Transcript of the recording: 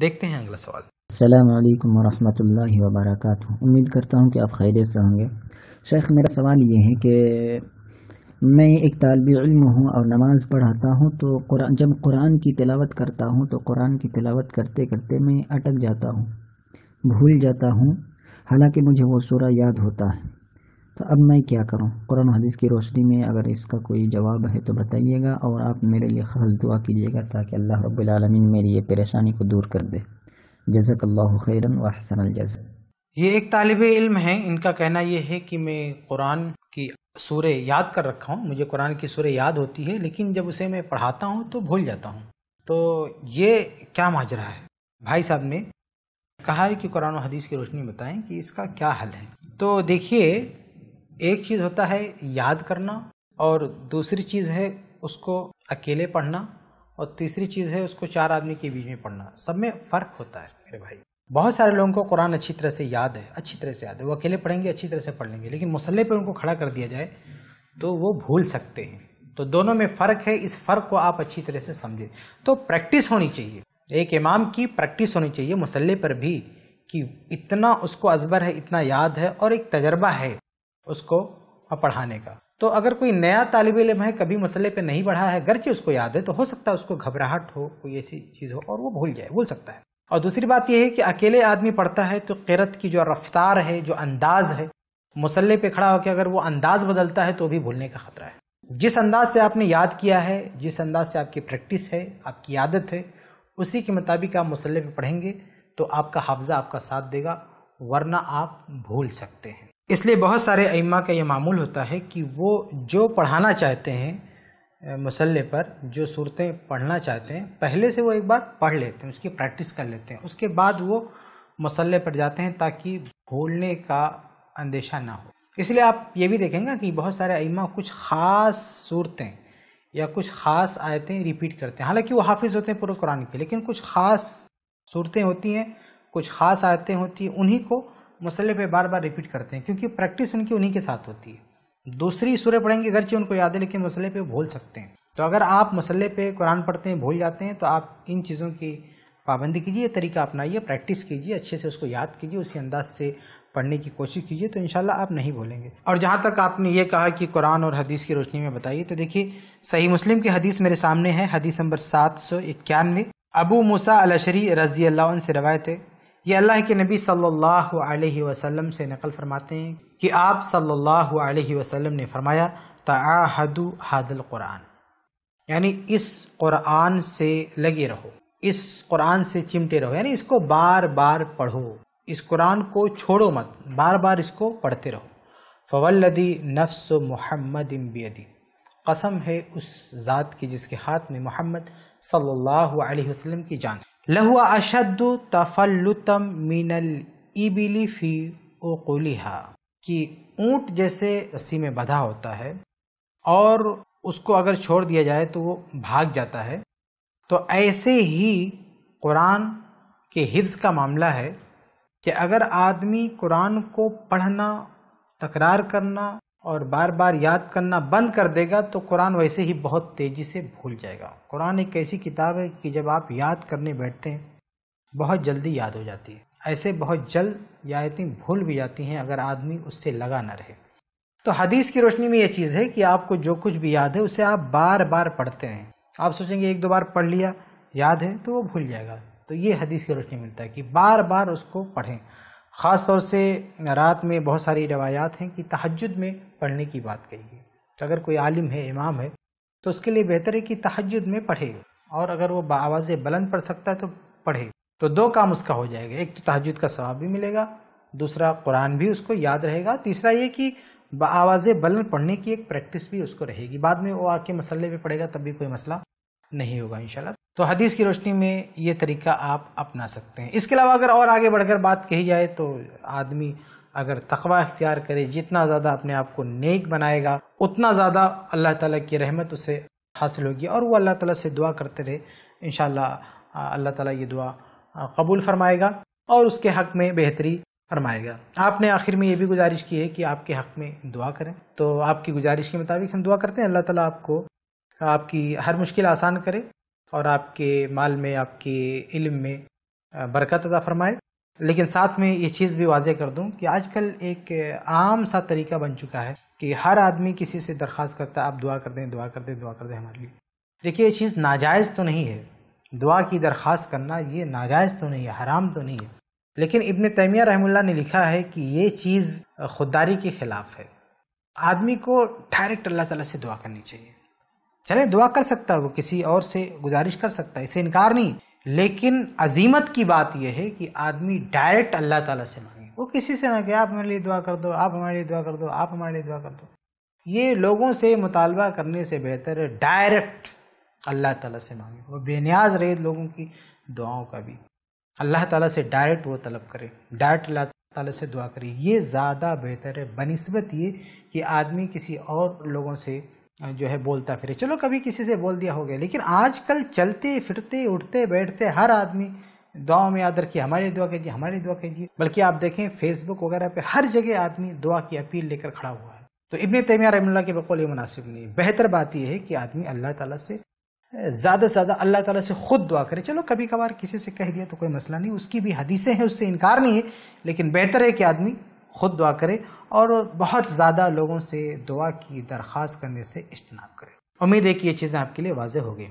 देखते हैं अगला सवाल अल्लाम वरहमल वबरक उम्मीद करता हूँ कि आप खैरियत से होंगे शेख मेरा सवाल ये है कि मैं एक तालब इल्म हूँ और नमाज़ पढ़ाता हूँ तो कुरान जब कुरान की तिलावत करता हूँ तो कुरान की तलावत करते करते मैं अटक जाता हूँ भूल जाता हूँ हालांकि मुझे वो सूरा याद होता है तो अब मैं क्या करूँ कुरान हदीस की रोशनी में अगर इसका कोई जवाब है तो बताइएगा और आप मेरे लिए ख़ास दुआ कीजिएगा ताकि अल्लाह रबालमीन मेरी ये परेशानी को दूर कर दे जजक अल्लाह खैरन वसन जज ये एक तालब इल्म है इनका कहना यह है कि मैं कुरान की सूर याद कर रखा हूँ मुझे कुरान की सूर याद होती है लेकिन जब उसे मैं पढ़ाता हूँ तो भूल जाता हूँ तो ये क्या माजरा है भाई साहब ने कहा है कि कुरान हदीस की रोशनी बताएं कि इसका क्या हल है तो देखिए एक चीज़ होता है याद करना और दूसरी चीज़ है उसको अकेले पढ़ना और तीसरी चीज़ है उसको चार आदमी के बीच में पढ़ना सब में फ़र्क होता है मेरे भाई बहुत सारे लोगों को कुरान अच्छी तरह से याद है अच्छी तरह से याद है वो अकेले पढ़ेंगे अच्छी तरह से पढ़ लेंगे लेकिन मसल्ले पर उनको खड़ा कर दिया जाए तो वो भूल सकते हैं तो दोनों में फ़र्क है इस फ़र्क को आप अच्छी तरह से समझें तो प्रैक्टिस होनी चाहिए एक इमाम की प्रैक्टिस होनी चाहिए मसल्ले पर भी कि इतना उसको अजबर है इतना याद है और एक तजर्बा है उसको पढ़ाने का तो अगर कोई नया तालब इलम है कभी मसले पे नहीं बढ़ा है गरचे उसको याद है तो हो सकता है उसको घबराहट हो कोई ऐसी चीज़ हो और वो भूल जाए भूल सकता है और दूसरी बात यह है कि अकेले आदमी पढ़ता है तो किरत की जो रफ्तार है जो अंदाज है मसले पे खड़ा होकर अगर वो अंदाज बदलता है तो भी भूलने का खतरा है जिस अंदाज से आपने याद किया है जिस अंदाज से आपकी प्रैक्टिस है आपकी आदत है उसी के मुताबिक आप मसले पे पढ़ेंगे तो आपका हाफजा आपका साथ देगा वरना आप भूल सकते हैं इसलिए बहुत सारे अइमा का ये मामूल होता है कि वो जो पढ़ाना चाहते हैं मसल्ले पर जो सूरतें पढ़ना चाहते हैं पहले से वो एक बार पढ़ लेते हैं उसकी प्रैक्टिस कर लेते हैं उसके बाद वो मसल्ले पर जाते हैं ताकि भूलने का अंदेशा ना हो इसलिए आप ये भी देखेंगे कि बहुत सारे अइमा कुछ ख़ास सूरतें या कुछ ख़ास आयतें रिपीट करते हैं हालांकि वो हाफिज़ होते हैं पूरे कुरान के लेकिन कुछ ख़ास सूरतें होती हैं कुछ ख़ास आयतें होती हैं उन्हीं को मसले पे बार बार रिपीट करते हैं क्योंकि प्रैक्टिस उनकी उन्हीं के साथ होती है दूसरी सूर्य पढ़ेंगे घर चाहिए उनको याद है लेकिन मसले पे भूल सकते हैं तो अगर आप मसले पे कुरान पढ़ते हैं भूल जाते हैं तो आप इन चीज़ों की पाबंदी कीजिए तरीका अपनाइए प्रैक्टिस कीजिए अच्छे से उसको याद कीजिए उसी अंदाज से पढ़ने की कोशिश कीजिए तो इन आप नहीं भूलेंगे और जहाँ तक आपने ये कहा कि कुरान और हदीस की रोशनी में बताइए तो देखिए सही मुस्लिम की हदीस मेरे सामने है हदीस नंबर सात सौ इक्यानवे अबू मूसा अलशरी रजी अल्लाह से रवायत है ये अल्लाह के नबी सल्लल्लाहु अलैहि वसल्लम से नकल फरमाते हैं कि आप सल्लल्लाहु अलैहि वसल्लम ने फरमाया तहदु हादल क़ुरान यानी इस क़ुरान से लगे रहो इस क़ुरान से चिमटे रहो यानी इसको बार बार पढ़ो इस कुरान को छोड़ो मत बार बार इसको पढ़ते रहो फवल्लदी नफ्स मोहम्मद इम्बियदी कसम है उस ज़ात की जिसके हाथ में मोहम्मद सल्लल्लाहु अलैहि वसल्लम की जान लहुआ अशद तफलुतम मीनल इबिली फ़ी ओकुलिहा कि ऊँट जैसे रस्सी में बधा होता है और उसको अगर छोड़ दिया जाए तो वो भाग जाता है तो ऐसे ही कुरान के हिफ्स का मामला है कि अगर आदमी कुरान को पढ़ना तकरार करना और बार बार याद करना बंद कर देगा तो कुरान वैसे ही बहुत तेज़ी से भूल जाएगा कुरान एक ऐसी किताब है कि जब आप याद करने बैठते हैं बहुत जल्दी याद हो जाती है ऐसे बहुत जल्द यायतें भूल भी जाती हैं अगर आदमी उससे लगा ना रहे तो हदीस की रोशनी में यह चीज़ है कि आपको जो कुछ भी याद है उसे आप बार बार पढ़ते रहें आप सोचेंगे एक दो बार पढ़ लिया याद है तो वो भूल जाएगा तो ये हदीस की रोशनी मिलता है कि बार बार उसको पढ़ें ख़ास तौर से रात में बहुत सारी रवायात हैं कि तहजद में पढ़ने की बात कही है तो अगर कोई आलिम है इमाम है तो उसके लिए बेहतर है कि तहजद में पढ़े और अगर वह आवाज़ बुलंद पढ़ सकता है तो पढ़े तो दो काम उसका हो जाएगा एक तो तहजद का सवाब भी मिलेगा दूसरा कुरान भी उसको याद रहेगा तीसरा ये कि आवाज़ बुलंद पढ़ने की एक प्रैक्टिस भी उसको रहेगी बाद में वो आके मसले पे पढ़ेगा तब भी कोई मसला नहीं होगा इंशाल्लाह तो हदीस की रोशनी में ये तरीका आप अपना सकते हैं इसके अलावा अगर और आगे बढ़कर बात कही जाए तो आदमी अगर तखबा इख्तियार करे जितना ज़्यादा अपने आप को नेक बनाएगा उतना ज़्यादा अल्लाह ताला की रहमत उसे हासिल होगी और वो अल्लाह ताला से दुआ करते रहे इन अल्लाह ताला ये दुआ कबूल फ़रमाएगा और उसके हक़ में बेहतरी फरमाएगा आपने आखिर में ये भी गुजारिश की है कि आपके हक़ में दुआ करें तो आपकी गुजारिश के मुताबिक हम दुआ करते हैं अल्लाह ताला आपको आपकी हर मुश्किल आसान करे और आपके माल में आपके इल्म में बरकत अदा फरमाए लेकिन साथ में ये चीज़ भी वाजह कर दूँ कि आजकल एक आम सा तरीका बन चुका है कि हर आदमी किसी से दरख्वास्त करता है आप दुआ कर दें दुआ कर दें दुआ कर दें हमारे लिए देखिए ये चीज़ नाजायज़ तो नहीं है दुआ की दरख्वास्त करना ये नाजायज़ तो नहीं है हराम तो नहीं है लेकिन इबन तैमिया रहमुल्ला ने लिखा है कि ये चीज़ खुददारी के ख़िलाफ़ है आदमी को डायरेक्ट अल्लाह ताला से दुआ करनी चाहिए चले दुआ कर सकता है वो किसी और से गुजारिश कर सकता है इसे इनकार नहीं लेकिन अजीमत की बात यह है कि आदमी डायरेक्ट अल्लाह ताला से मांगे वो किसी से ना कि आप हमारे लिए दुआ कर दो आप हमारे लिए दुआ कर दो आप हमारे लिए दुआ कर दो ये लोगों से मुतालबा करने से बेहतर है डायरेक्ट अल्लाह ताला से मांगे वो बेनियाज रहे लोगों की दुआओं का भी अल्लाह ताला से डायरेक्ट वो तलब करे डायरेक्ट अल्लाह ताला से दुआ करे ये ज़्यादा बेहतर है बनस्बत ये कि आदमी किसी और लोगों से जो है बोलता फिर चलो कभी किसी से बोल दिया हो गया लेकिन आजकल चलते फिरते उठते बैठते हर आदमी दुआ में याद रखिए हमारे दुआ कीजिए हमारे दुआ कीजिए बल्कि आप देखें फेसबुक वगैरह पे हर जगह आदमी दुआ की अपील लेकर खड़ा हुआ है तो इबन तैमिया रहमल्ला के बकौल मुनासिब नहीं बेहतर बात यह है कि आदमी अल्लाह ताला से ज़्यादा से ज़्यादा अल्लाह ताला से ख़ुद दुआ करे चलो कभी कभार किसी से कह दिया तो कोई मसला नहीं उसकी भी हदीसें हैं उससे इनकार नहीं है लेकिन बेहतर है कि आदमी खुद दुआ करे और बहुत ज़्यादा लोगों से दुआ की दरख्वास्त करने से इज्तनाब करें उम्मीद है कि ये चीज़ें आपके लिए वाजह हो गई